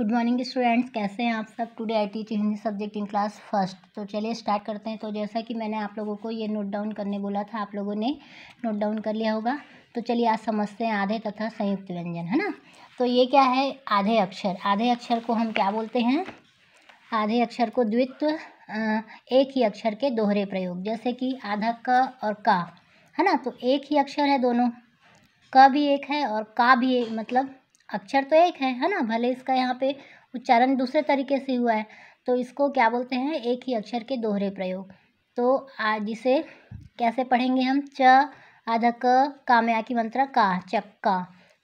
good morning students कैसे हैं आप सब today I teach Hindi subject in class first तो चलिए स्टार्ट करते हैं तो जैसा कि मैंने आप लोगों को ये नोट डाउन करने बोला था आप लोगों ने नोट डाउन कर लिया होगा तो चलिए आज समझते हैं आधे तथा संयुक्त व्यंजन है ना तो ये क्या है आधे अक्षर आधे अक्षर को हम क्या बोलते हैं आधे अक्षर को द्वित्व एक ही अक्षर के दोहरे प्रयोग जैसे कि आधा क और का है ना तो एक ही अक्षर है दोनों क भी एक है और का भी एक मतलब अक्षर तो एक है है ना भले इसका यहाँ पे उच्चारण दूसरे तरीके से हुआ है तो इसको क्या बोलते हैं एक ही अक्षर के दोहरे प्रयोग तो आज इसे कैसे पढ़ेंगे हम च आधा क का में आकी मंत्र का चक्का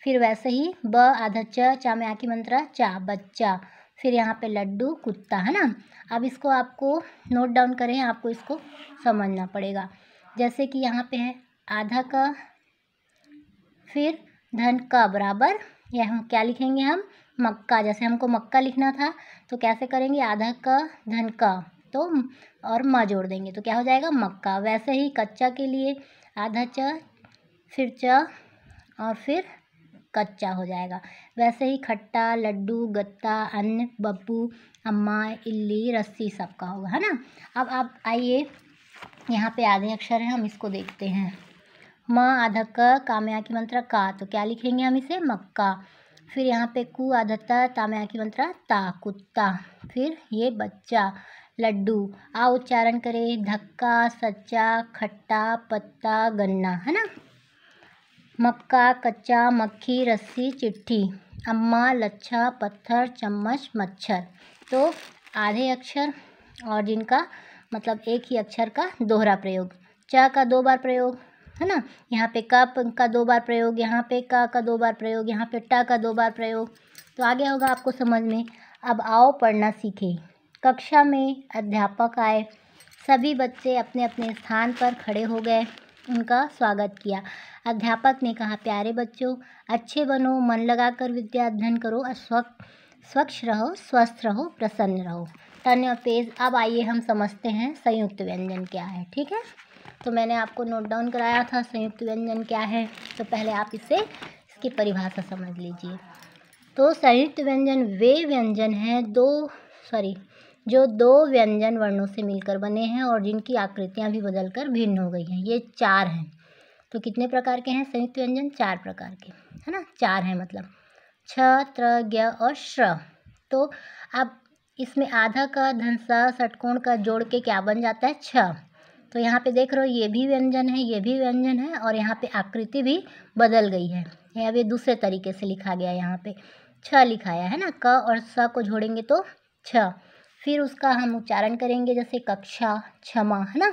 फिर वैसे ही ब आधा च चा में आकी मंत्र चा बच्चा फिर यहाँ पे लड्डू कुत्ता है ना अब इसको आपको नोट डाउन करें आपको इसको समझना पड़ेगा जैसे कि यहाँ पे है आधा क फिर धन का बराबर यह हम क्या लिखेंगे हम मक्का जैसे हमको मक्का लिखना था तो कैसे करेंगे आधा का धन का तो और म जोड़ देंगे तो क्या हो जाएगा मक्का वैसे ही कच्चा के लिए आधा च फिर च और फिर कच्चा हो जाएगा वैसे ही खट्टा लड्डू गत्ता अन्न बब्बू अम्मा इल्ली रस्सी सबका होगा है ना अब आप आइए यहाँ पे आधे अक्षर हैं हम इसको देखते हैं म आधा कामया की मंत्र का तो क्या लिखेंगे हम इसे मक्का फिर यहाँ पे कु आधत्ता तामया की मंत्र ता कुत्ता फिर ये बच्चा लड्डू आ उच्चारण करें धक्का सच्चा खट्टा पत्ता गन्ना है ना मक्का कच्चा मक्खी रस्सी चिट्ठी अम्मा लच्छा पत्थर चम्मच मच्छर तो आधे अक्षर और जिनका मतलब एक ही अक्षर का दोहरा प्रयोग च का दो बार प्रयोग है ना यहाँ पे कप का दो बार प्रयोग यहाँ पे का का दो बार प्रयोग यहाँ पे टा का दो बार प्रयोग तो आगे होगा आपको समझ में अब आओ पढ़ना सीखे कक्षा में अध्यापक आए सभी बच्चे अपने अपने स्थान पर खड़े हो गए उनका स्वागत किया अध्यापक ने कहा प्यारे बच्चों अच्छे बनो मन लगाकर विद्या अध्ययन करो स्वच्छ स्वच्छ रहो स्वस्थ रहो प्रसन्न रहो टर्न योर पेज अब आइए हम समझते हैं संयुक्त व्यंजन क्या है ठीक है तो मैंने आपको नोट डाउन कराया था संयुक्त व्यंजन क्या है तो पहले आप इसे इसकी परिभाषा समझ लीजिए तो संयुक्त व्यंजन वे व्यंजन हैं दो सॉरी जो दो व्यंजन वर्णों से मिलकर बने हैं और जिनकी आकृतियाँ भी बदलकर भिन्न हो गई हैं ये चार हैं तो कितने प्रकार के हैं संयुक्त व्यंजन चार प्रकार के है ना चार हैं मतलब छ त्र ज्ञ और श्र तो अब इसमें आधा का धनसा षटकोण का जोड़ के क्या बन जाता है छ तो यहाँ पे देख रहे हो ये भी व्यंजन है ये भी व्यंजन है और यहाँ पे आकृति भी बदल गई है अब ये दूसरे तरीके से लिखा गया यहाँ पे छ लिखाया है ना क और स को जोड़ेंगे तो छ फिर उसका हम उच्चारण करेंगे जैसे कक्षा क्षमा है ना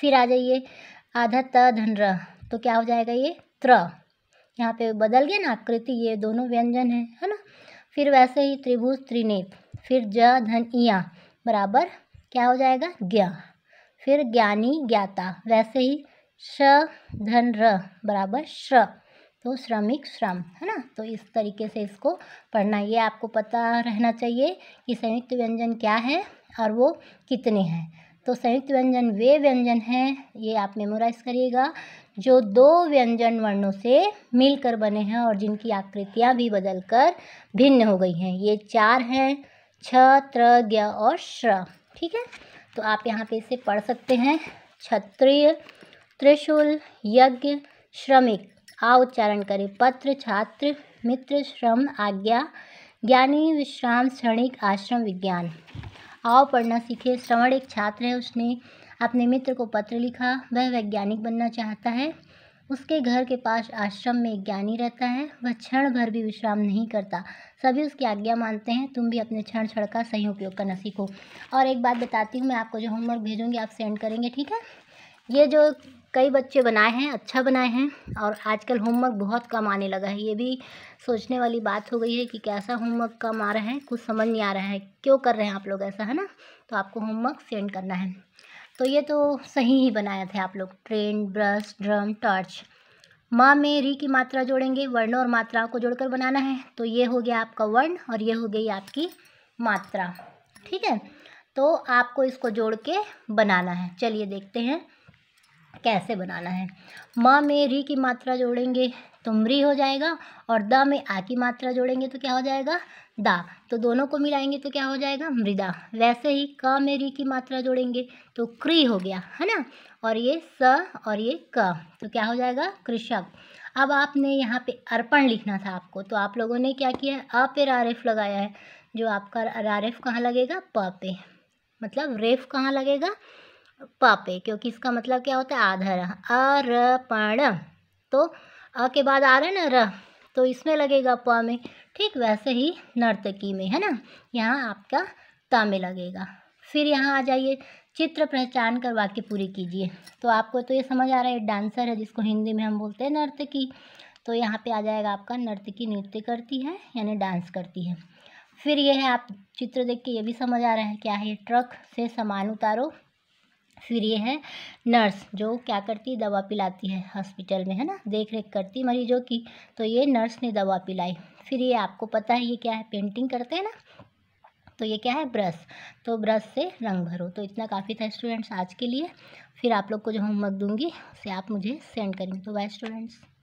फिर आ जाइए आधा त धन र तो क्या हो जाएगा ये त्र यहाँ पे बदल गया ना आकृति ये दोनों व्यंजन है है ना फिर वैसे ही त्रिभुज त्रिनेत फिर ज धन इया बराबर क्या हो जाएगा ज्ञा फिर ज्ञानी ज्ञाता वैसे ही श धन र बराबर श्र तो श्रमिक श्रम है ना तो इस तरीके से इसको पढ़ना ये आपको पता रहना चाहिए कि संयुक्त व्यंजन क्या है और वो कितने हैं तो संयुक्त व्यंजन वे व्यंजन हैं ये आप मेमोराइज करिएगा जो दो व्यंजन वर्णों से मिलकर बने हैं और जिनकी आकृतियाँ भी बदलकर भिन्न हो गई हैं ये चार हैं छ त्र ज्ञ और श्र ठीक है तो आप यहाँ पे इसे पढ़ सकते हैं क्षत्रिय त्रिशूल यज्ञ श्रमिक आ उच्चारण करें पत्र छात्र मित्र श्रम आज्ञा ज्ञानी विश्राम क्षणिक आश्रम विज्ञान आओ पढ़ना सीखे श्रवण एक छात्र है उसने अपने मित्र को पत्र लिखा वह वैज्ञानिक बनना चाहता है उसके घर के पास आश्रम में एक ज्ञानी रहता है वह क्षण भर भी विश्राम नहीं करता सभी उसकी आज्ञा मानते हैं तुम भी अपने क्षण क्षण का सही उपयोग करना सीखो और एक बात बताती हूँ मैं आपको जो होमवर्क भेजूँगी आप सेंड करेंगे ठीक है ये जो कई बच्चे बनाए हैं अच्छा बनाए हैं और आजकल होमवर्क बहुत कम आने लगा है ये भी सोचने वाली बात हो गई है कि कैसा होमवर्क कम आ रहा है कुछ समझ नहीं आ रहा है क्यों कर रहे हैं आप लोग ऐसा है ना तो आपको होमवर्क सेंड करना है तो ये तो सही ही बनाया थे आप लोग ट्रेन ब्रश ड्रम टॉर्च माँ में री की मात्रा जोड़ेंगे वर्ण और मात्राओं को जोड़कर बनाना है तो ये हो गया आपका वर्ण और ये हो गई आपकी मात्रा ठीक है तो आपको इसको जोड़ के बनाना है चलिए देखते हैं कैसे बनाना है माँ में री की मात्रा जोड़ेंगे तो मृ हो जाएगा और द में आ की मात्रा जोड़ेंगे तो क्या हो जाएगा दा तो दोनों को मिलाएंगे तो क्या हो जाएगा मृदा वैसे ही क में री की मात्रा जोड़ेंगे तो क्री हो गया है ना और ये स और ये क तो क्या हो जाएगा कृषक अब आपने यहाँ पे अर्पण लिखना था आपको तो आप लोगों ने क्या किया है अ पे रारेफ लगाया है जो आपका रारेफ कहाँ लगेगा प पे मतलब रेफ कहाँ लगेगा प पे क्योंकि इसका मतलब क्या होता है आधर अर्पण तो अ के बाद आ रहा है ना र तो इसमें लगेगा प में ठीक वैसे ही नर्तकी में है ना यहाँ आपका ता में लगेगा फिर यहाँ आ जाइए चित्र पहचान कर वाक्य पूरी कीजिए तो आपको तो ये समझ आ रहा है डांसर है जिसको हिंदी में हम बोलते हैं नर्तकी तो यहाँ पे आ जाएगा आपका नर्तकी नृत्य करती है यानी डांस करती है फिर ये है आप चित्र देख के ये भी समझ आ रहा है क्या है ट्रक से सामान उतारो फिर ये है नर्स जो क्या करती दवा पिलाती है हॉस्पिटल में है ना देख रेख करती मरीजों की तो ये नर्स ने दवा पिलाई फिर ये आपको पता है ये क्या है पेंटिंग करते हैं ना तो ये क्या है ब्रश तो ब्रश से रंग भरो तो इतना काफ़ी था स्टूडेंट्स आज के लिए फिर आप लोग को जो होमवर्क दूंगी उसे आप मुझे सेंड करेंगे तो बाय स्टूडेंट्स